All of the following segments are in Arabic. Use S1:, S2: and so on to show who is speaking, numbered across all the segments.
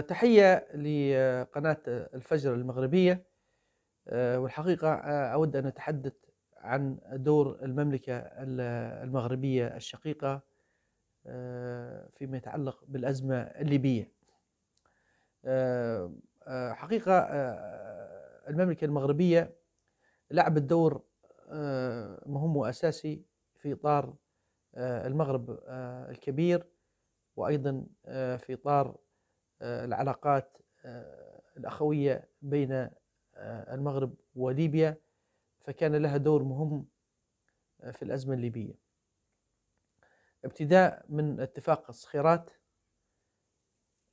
S1: تحية لقناة الفجر المغربية آه، والحقيقة آه، أود أن أتحدث عن دور المملكة المغربية الشقيقة آه، فيما يتعلق بالأزمة الليبية حقيقة المملكة المغربية لعبت دور مهم وأساسي في إطار المغرب الكبير وأيضا في إطار آه، العلاقات آه، الأخوية بين آه، المغرب وليبيا فكان لها دور مهم في الأزمة الليبية ابتداء من اتفاق الصخيرات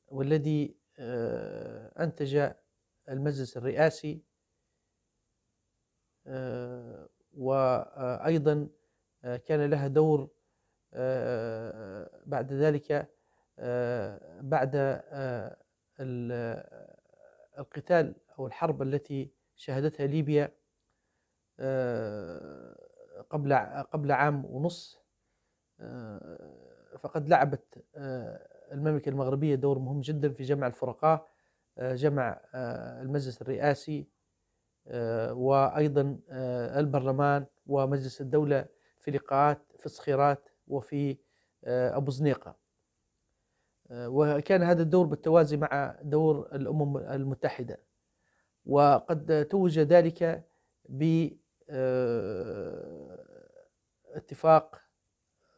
S1: والذي أنتج المجلس الرئاسي وأيضا كان لها دور بعد ذلك بعد آه، القتال أو الحرب التي شهدتها ليبيا آه، قبل قبل عام ونص آه، فقد لعبت المملكة المغربية دور مهم جدا في جمع الفرقاء جمع المجلس الرئاسي وأيضا البرلمان ومجلس الدولة في لقاءات في الصخيرات وفي أبو زنيقة وكان هذا الدور بالتوازي مع دور الأمم المتحدة وقد توج ذلك باتفاق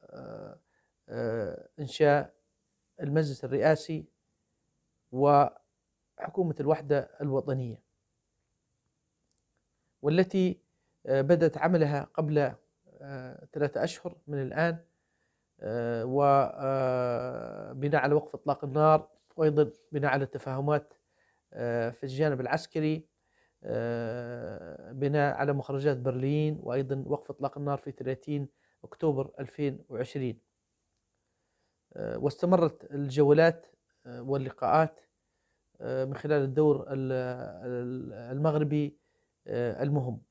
S1: آه، آه، آه، إنشاء المجلس الرئاسي وحكومة الوحدة الوطنية والتي بدأت عملها قبل ثلاثة أشهر من الآن آه، وبناء آه، على وقف اطلاق النار وايضا بناء على التفاهمات آه، في الجانب العسكري بناء على مخرجات برلين وايضا وقف اطلاق النار في 30 اكتوبر 2020 واستمرت الجولات واللقاءات من خلال الدور المغربي المهم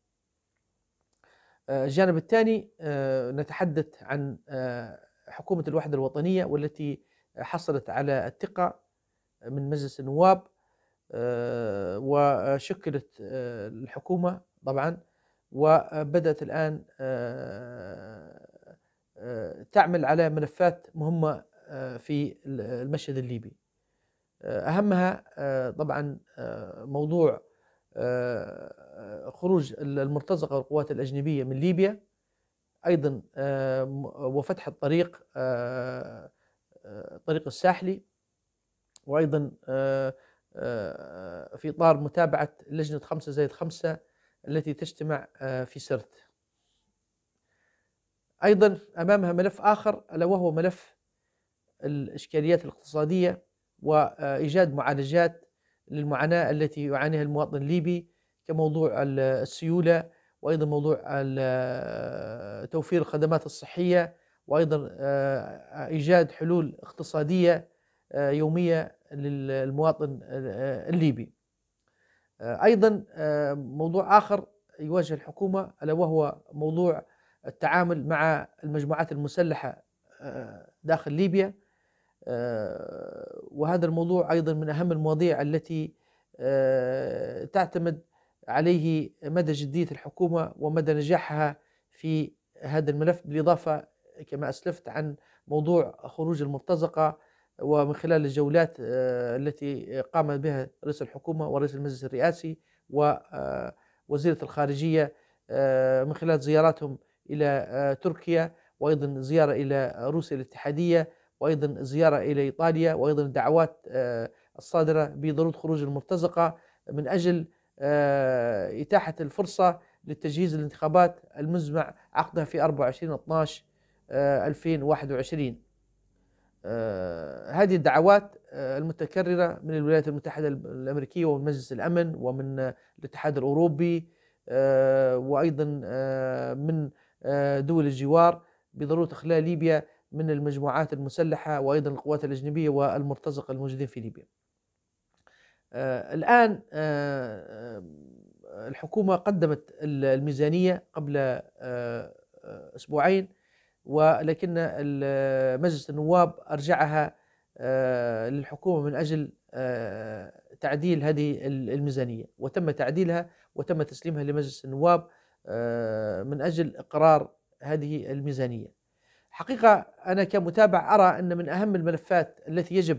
S1: الجانب الثاني نتحدث عن حكومة الوحدة الوطنية والتي حصلت على الثقة من مجلس النواب آه، وشكلت آه، الحكومة طبعا وبدأت الآن آه، تعمل على ملفات مهمة في المشهد الليبي أهمها طبعا موضوع خروج المرتزقة والقوات الأجنبية من ليبيا ايضا آه، وفتح الطريق الطريق آه، آه، الساحلي وايضا في اطار متابعه لجنه خمسه زائد خمسه التي تجتمع في سرت. ايضا امامها ملف اخر الا وهو ملف الاشكاليات الاقتصاديه وايجاد معالجات للمعاناه التي يعانيها المواطن الليبي كموضوع السيوله وايضا موضوع آه، توفير الخدمات الصحيه وايضا آه، ايجاد حلول اقتصاديه آه، يوميه للمواطن الليبي. ايضا موضوع اخر يواجه الحكومه الا وهو موضوع التعامل مع المجموعات المسلحه داخل ليبيا وهذا الموضوع ايضا من اهم المواضيع التي تعتمد عليه مدى جدية الحكومة ومدى نجاحها في هذا الملف بالإضافة كما أسلفت عن موضوع خروج المرتزقة ومن خلال الجولات آه، التي قام بها رئيس الحكومة ورئيس المجلس الرئاسي ووزيرة آه، الخارجية آه، من خلال زياراتهم إلى تركيا وأيضا زيارة إلى روسيا الاتحادية وأيضا زيارة إلى إيطاليا وأيضا الدعوات الصادرة بضرورة خروج المرتزقة من أجل آه، إتاحة الفرصة للتجهيز الانتخابات المزمع عقدها في 24 12 2021 هذه الدعوات آه، المتكررة من الولايات المتحدة الأمريكية ومن مجلس الأمن ومن آه، الاتحاد الأوروبي وأيضا من دول الجوار بضرورة إخلاء ليبيا من المجموعات المسلحة وأيضا القوات الأجنبية والمرتزقة الموجودين في ليبيا آه، الآن آه، آه، الحكومة قدمت الميزانية قبل أسبوعين ولكن مجلس النواب أرجعها للحكومة من أجل تعديل هذه الميزانية وتم تعديلها وتم تسليمها لمجلس النواب من أجل إقرار هذه الميزانية حقيقة أنا كمتابع أرى أن من أهم الملفات التي يجب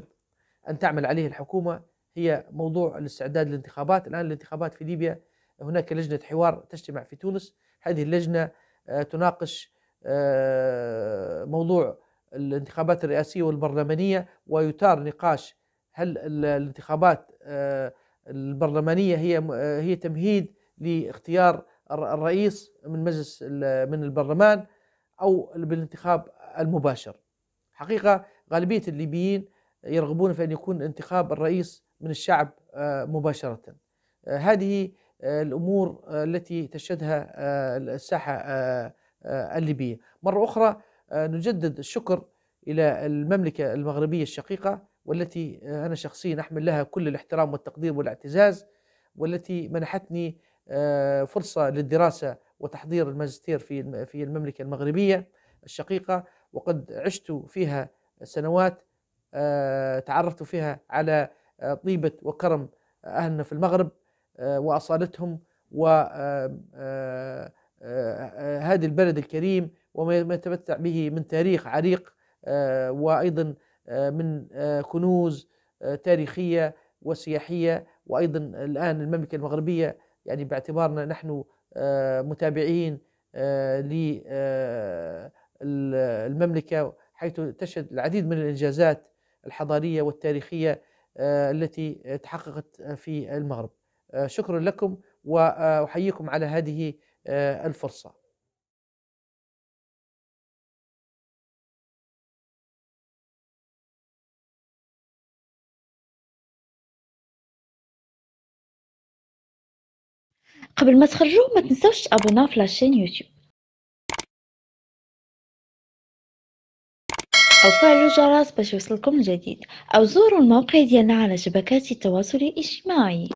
S1: أن تعمل عليه الحكومة هي موضوع الاستعداد للانتخابات الآن الانتخابات في ليبيا هناك لجنة حوار تجتمع في تونس هذه اللجنة آه، تناقش آه، موضوع الانتخابات الرئاسية والبرلمانية ويثار نقاش هل الانتخابات آه، البرلمانية هي هي تمهيد لاختيار الرئيس من مجلس من البرلمان أو بالانتخاب المباشر حقيقة غالبية الليبيين يرغبون في أن يكون انتخاب الرئيس من الشعب آه، مباشرة آه، هذه آه، الأمور التي تشهدها الساحة الليبية مرة أخرى نجدد الشكر إلى المملكة المغربية الشقيقة والتي أنا شخصيا أحمل لها كل الاحترام والتقدير والاعتزاز والتي منحتني فرصة للدراسة وتحضير الماجستير في في المملكة المغربية الشقيقة وقد عشت فيها سنوات تعرفت فيها على طيبة وكرم أهلنا في المغرب آه، وأصالتهم وهذا آه، آه، البلد الكريم وما يتمتع به من تاريخ عريق وأيضا من كنوز تاريخية وسياحية وأيضا الآن المملكة المغربية يعني باعتبارنا نحن متابعين للمملكة حيث تشهد العديد من الإنجازات الحضارية والتاريخية آه، التي تحققت في المغرب آه، شكرا لكم واحييكم على هذه آه، الفرصه قبل ما تخرجوا ما تنسوش تابونا في لاشين يوتيوب أو فعلوا الجرس باش يوصلكم الجديد أو زوروا الموقع ديالنا على شبكات التواصل الاجتماعي